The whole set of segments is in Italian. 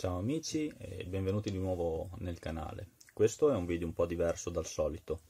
Ciao amici e benvenuti di nuovo nel canale. Questo è un video un po' diverso dal solito,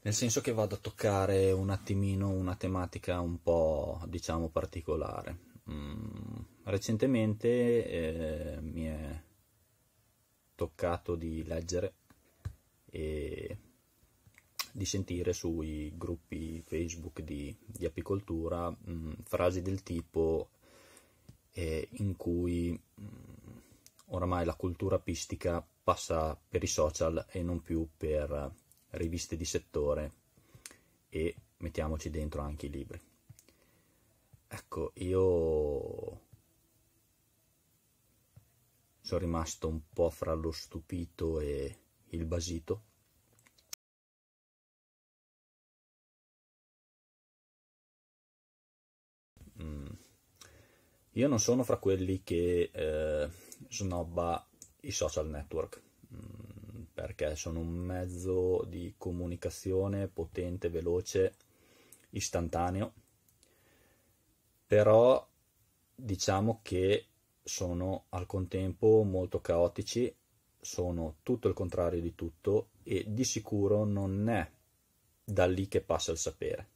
nel senso che vado a toccare un attimino una tematica un po' diciamo particolare. Mm, recentemente eh, mi è toccato di leggere e di sentire sui gruppi Facebook di, di apicoltura mh, mm, frasi del tipo eh, in cui mh, mm, oramai la cultura pistica passa per i social e non più per eh, riviste di settore e mettiamoci dentro anche i libri. Ecco, io sono rimasto un po' fra lo stupito e il basito Io non sono fra quelli che eh, snobba i social network mm, perché sono un mezzo di comunicazione potente, veloce, istantaneo, però diciamo che sono al contempo molto caotici, sono tutto il contrario di tutto e di sicuro non è da lì che passa il sapere.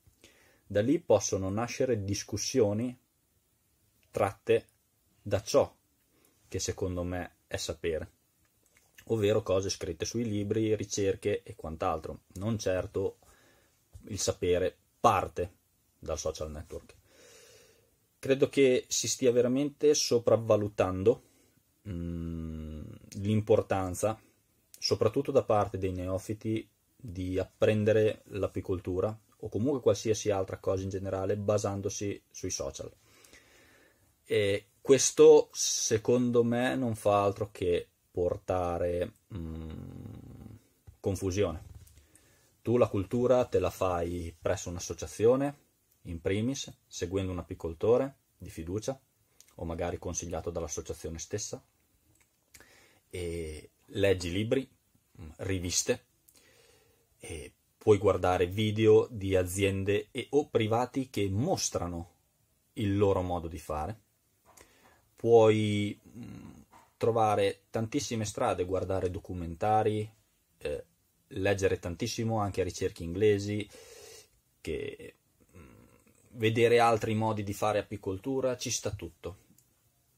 Da lì possono nascere discussioni tratte da ciò che secondo me è sapere, ovvero cose scritte sui libri, ricerche e quant'altro, non certo il sapere parte dal social network. Credo che si stia veramente sopravvalutando mh, mm, l'importanza, soprattutto da parte dei neofiti, di apprendere l'apicoltura o comunque qualsiasi altra cosa in generale basandosi sui social. E questo secondo me non fa altro che portare mh, mm, confusione. Tu la cultura te la fai presso un'associazione, in primis, seguendo un apicoltore di fiducia o magari consigliato dall'associazione stessa, e leggi libri, mm, riviste, e puoi guardare video di aziende e o privati che mostrano il loro modo di fare puoi mm, trovare tantissime strade, guardare documentari, eh, leggere tantissimo anche ricerche inglesi, che, mh, mm, vedere altri modi di fare apicoltura, ci sta tutto.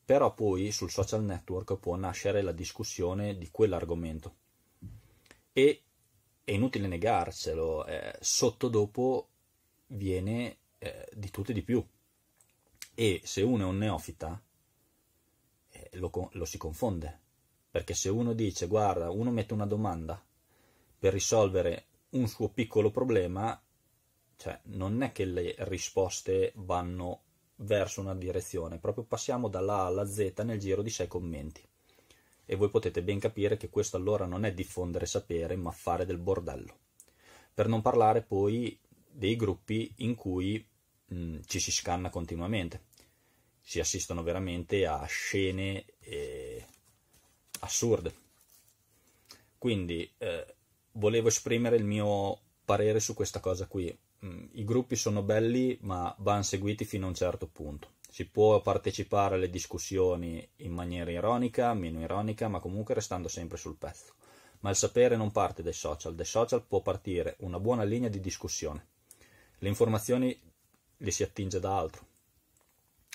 Però poi sul social network può nascere la discussione di quell'argomento. E è inutile negarcelo, eh, sotto dopo viene eh, di tutto e di più. E se uno è un neofita, lo, lo si confonde, perché se uno dice, guarda, uno mette una domanda per risolvere un suo piccolo problema, cioè non è che le risposte vanno verso una direzione, proprio passiamo dalla A alla Z nel giro di sei commenti. E voi potete ben capire che questo allora non è diffondere sapere, ma fare del bordello. Per non parlare poi dei gruppi in cui mh, ci si scanna continuamente si assistono veramente a scene eh, assurde. Quindi eh, volevo esprimere il mio parere su questa cosa qui. Mm, I gruppi sono belli, ma vanno seguiti fino a un certo punto. Si può partecipare alle discussioni in maniera ironica, meno ironica, ma comunque restando sempre sul pezzo. Ma il sapere non parte dai social, dai social può partire una buona linea di discussione. Le informazioni le si attinge da altro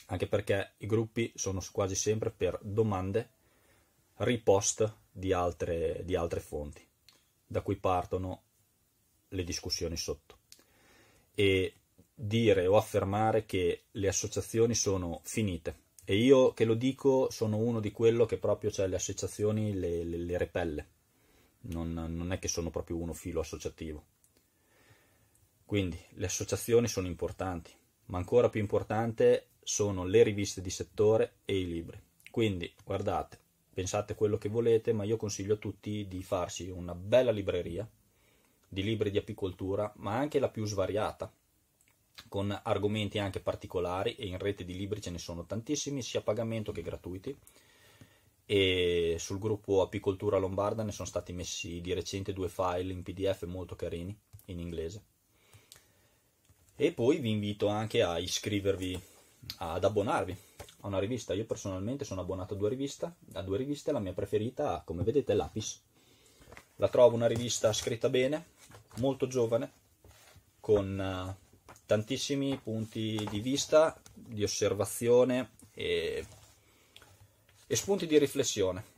anche perché i gruppi sono quasi sempre per domande, ripost di altre, di altre fonti, da cui partono le discussioni sotto. E dire o affermare che le associazioni sono finite. E io che lo dico sono uno di quello che proprio cioè, le associazioni le, le, le repelle. Non, non è che sono proprio uno filo associativo. Quindi le associazioni sono importanti, ma ancora più importante sono le riviste di settore e i libri. Quindi guardate, pensate quello che volete, ma io consiglio a tutti di farsi una bella libreria di libri di apicoltura, ma anche la più svariata, con argomenti anche particolari e in rete di libri ce ne sono tantissimi, sia a pagamento che gratuiti. E sul gruppo Apicoltura Lombarda ne sono stati messi di recente due file in PDF molto carini in inglese. E poi vi invito anche a iscrivervi ad abbonarvi a una rivista. Io personalmente sono abbonato a due, rivista, a due riviste, la mia preferita, come vedete, è Lapis. La trovo una rivista scritta bene, molto giovane, con eh, tantissimi punti di vista, di osservazione e, e spunti di riflessione.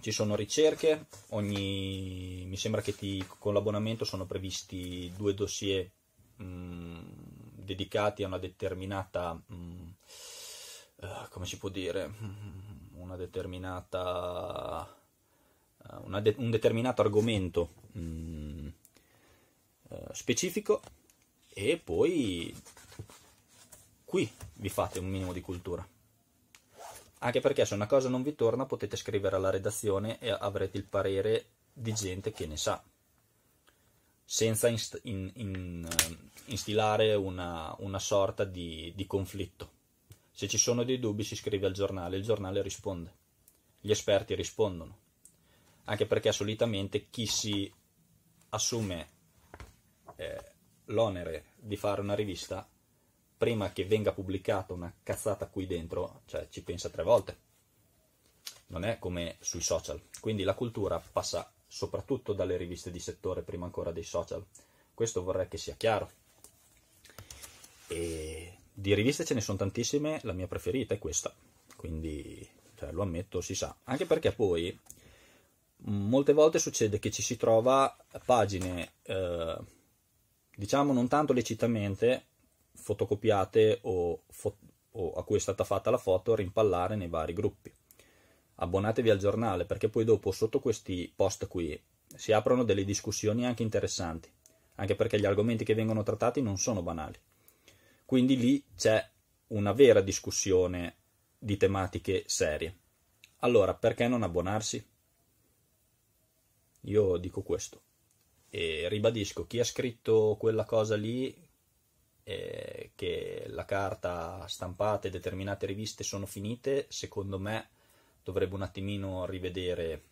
Ci sono ricerche, ogni, mi sembra che ti, con l'abbonamento sono previsti due dossier mh, mm, dedicati a una determinata, mh, mm, eh, uh, come si può dire, mm, una determinata, eh, una de- un determinato argomento mh, mm, eh, uh, specifico e poi qui vi fate un minimo di cultura. Anche perché se una cosa non vi torna potete scrivere alla redazione e avrete il parere di gente che ne sa senza inst- in, in, eh, instillare una, una sorta di, di conflitto. Se ci sono dei dubbi si scrive al giornale, il giornale risponde, gli esperti rispondono, anche perché solitamente chi si assume eh, l'onere di fare una rivista, prima che venga pubblicata una cazzata qui dentro, cioè ci pensa tre volte. Non è come sui social. Quindi la cultura passa soprattutto dalle riviste di settore prima ancora dei social. Questo vorrei che sia chiaro. E di riviste ce ne sono tantissime, la mia preferita è questa, quindi cioè, lo ammetto, si sa. Anche perché poi molte volte succede che ci si trova pagine, eh, diciamo non tanto lecitamente, fotocopiate o, fo- o a cui è stata fatta la foto rimpallare nei vari gruppi abbonatevi al giornale perché poi dopo sotto questi post qui si aprono delle discussioni anche interessanti, anche perché gli argomenti che vengono trattati non sono banali. Quindi lì c'è una vera discussione di tematiche serie. Allora, perché non abbonarsi? Io dico questo e ribadisco, chi ha scritto quella cosa lì eh, che la carta stampata e determinate riviste sono finite, secondo me dovrebbe un attimino rivedere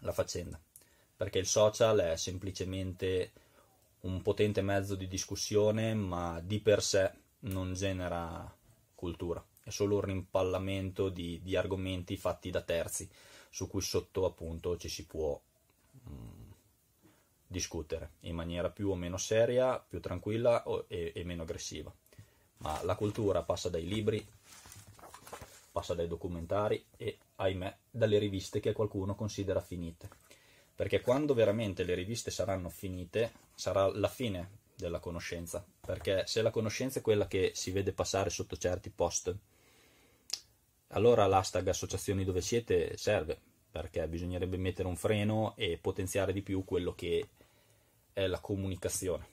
la faccenda, perché il social è semplicemente un potente mezzo di discussione, ma di per sé non genera cultura, è solo un rimpallamento di, di argomenti fatti da terzi su cui sotto appunto ci si può mh, mm, discutere in maniera più o meno seria, più tranquilla o, e, e meno aggressiva. Ma la cultura passa dai libri passa dai documentari e, ahimè, dalle riviste che qualcuno considera finite. Perché quando veramente le riviste saranno finite, sarà la fine della conoscenza. Perché se la conoscenza è quella che si vede passare sotto certi post, allora l'hashtag associazioni dove siete serve, perché bisognerebbe mettere un freno e potenziare di più quello che è la comunicazione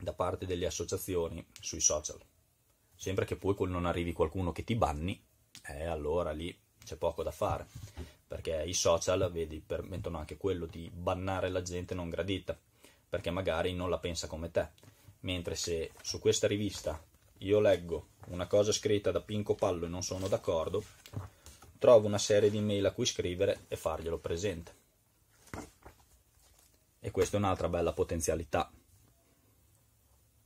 da parte delle associazioni sui social. Sempre che poi non arrivi qualcuno che ti banni eh, allora lì c'è poco da fare, perché i social, vedi, permettono anche quello di bannare la gente non gradita, perché magari non la pensa come te. Mentre se su questa rivista io leggo una cosa scritta da Pinco Pallo e non sono d'accordo, trovo una serie di mail a cui scrivere e farglielo presente. E questa è un'altra bella potenzialità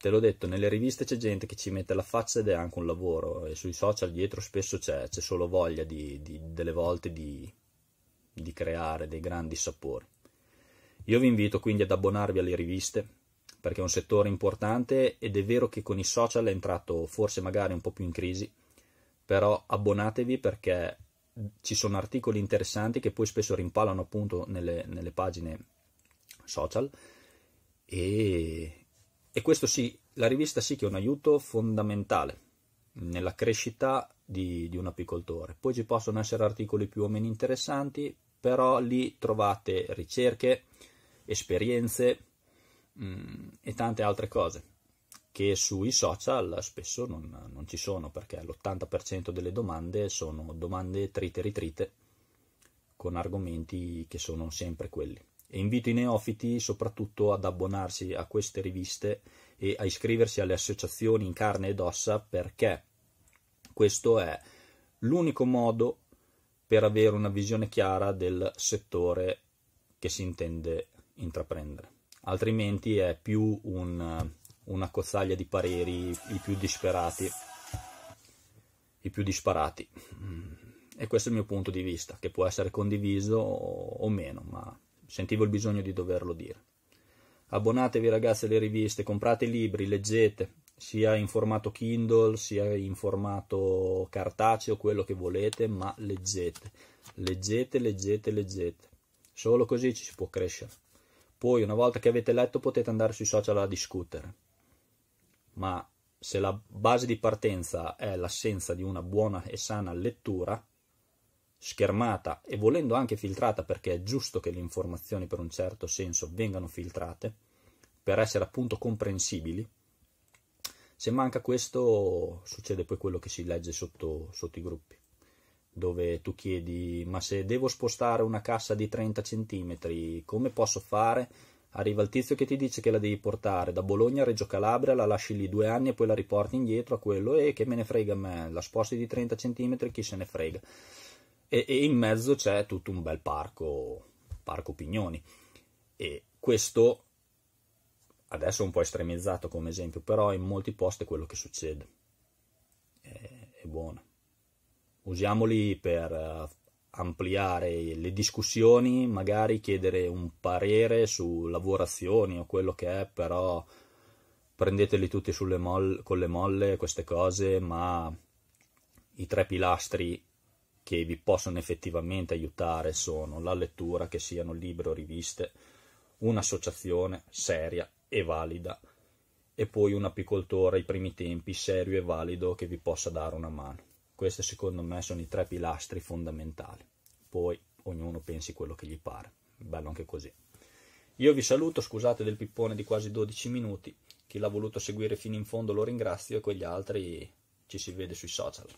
te l'ho detto, nelle riviste c'è gente che ci mette la faccia ed è anche un lavoro e sui social dietro spesso c'è, c'è solo voglia di, di, delle volte di, di creare dei grandi sapori. Io vi invito quindi ad abbonarvi alle riviste perché è un settore importante ed è vero che con i social è entrato forse magari un po' più in crisi, però abbonatevi perché ci sono articoli interessanti che poi spesso rimpalano appunto nelle, nelle pagine social e, e questo sì, la rivista sì che è un aiuto fondamentale nella crescita di, di un apicoltore. Poi ci possono essere articoli più o meno interessanti, però lì trovate ricerche, esperienze mh, mm, e tante altre cose che sui social spesso non, non ci sono perché l'80% delle domande sono domande trite ritrite con argomenti che sono sempre quelli e invito i neofiti soprattutto ad abbonarsi a queste riviste e a iscriversi alle associazioni in carne ed ossa perché questo è l'unico modo per avere una visione chiara del settore che si intende intraprendere. Altrimenti è più un, una cozzaglia di pareri i più disperati, i più disparati. E questo è il mio punto di vista, che può essere condiviso o meno, ma sentivo il bisogno di doverlo dire. Abbonatevi ragazzi alle riviste, comprate libri, leggete, sia in formato Kindle, sia in formato cartaceo, quello che volete, ma leggete, leggete, leggete, leggete. Solo così ci si può crescere. Poi una volta che avete letto potete andare sui social a discutere. Ma se la base di partenza è l'assenza di una buona e sana lettura, schermata e volendo anche filtrata perché è giusto che le informazioni per un certo senso vengano filtrate per essere appunto comprensibili. Se manca questo succede poi quello che si legge sotto, sotto i gruppi, dove tu chiedi ma se devo spostare una cassa di 30 cm come posso fare? Arriva il tizio che ti dice che la devi portare da Bologna a Reggio Calabria, la lasci lì due anni e poi la riporti indietro a quello e che me ne frega a me, la sposti di 30 cm chi se ne frega e, e in mezzo c'è tutto un bel parco, parco pignoni. E questo adesso è un po' estremizzato come esempio, però in molti posti è quello che succede. È, è buono. Usiamoli per eh, ampliare le discussioni, magari chiedere un parere su lavorazioni o quello che è, però prendeteli tutti molle, con le molle queste cose, ma i tre pilastri che vi possono effettivamente aiutare sono la lettura, che siano libri o riviste, un'associazione seria e valida e poi un apicoltore ai primi tempi serio e valido che vi possa dare una mano. Questi secondo me sono i tre pilastri fondamentali. Poi ognuno pensi quello che gli pare. Bello anche così. Io vi saluto, scusate del pippone di quasi 12 minuti. Chi l'ha voluto seguire fino in fondo lo ringrazio e con gli altri ci si vede sui social.